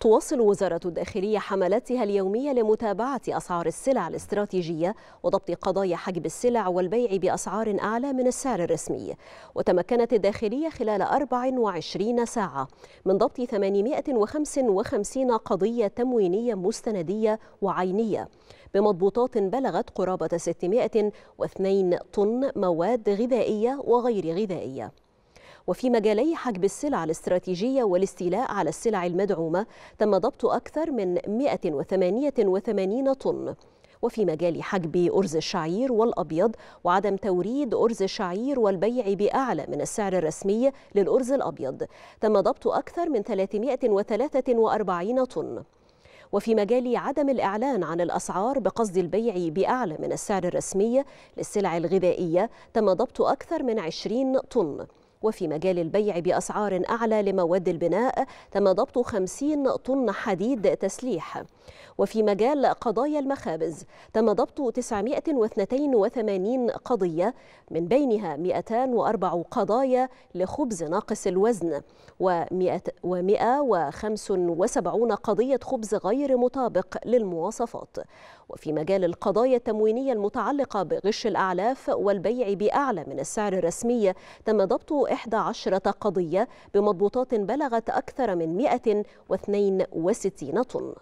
تواصل وزارة الداخلية حملاتها اليومية لمتابعة أسعار السلع الاستراتيجية وضبط قضايا حجب السلع والبيع بأسعار أعلى من السعر الرسمي وتمكنت الداخلية خلال 24 ساعة من ضبط 855 قضية تموينية مستندية وعينية بمضبوطات بلغت قرابة 602 طن مواد غذائية وغير غذائية وفي مجالي حجب السلع الاستراتيجية والاستيلاء على السلع المدعومة تم ضبط أكثر من 188 طن وفي مجال حجب أرز الشعير والأبيض وعدم توريد أرز الشعير والبيع بأعلى من السعر الرسمي للأرز الأبيض تم ضبط أكثر من 343 طن وفي مجال عدم الإعلان عن الأسعار بقصد البيع بأعلى من السعر الرسمي للسلع الغذائية تم ضبط أكثر من 20 طن وفي مجال البيع بأسعار أعلى لمواد البناء تم ضبط 50 طن حديد تسليح وفي مجال قضايا المخابز تم ضبط 982 قضية من بينها 204 قضايا لخبز ناقص الوزن و175 قضية خبز غير مطابق للمواصفات وفي مجال القضايا التموينية المتعلقة بغش الأعلاف والبيع بأعلى من السعر الرسمي تم ضبط 11 قضية بمضبوطات بلغت أكثر من 162 طن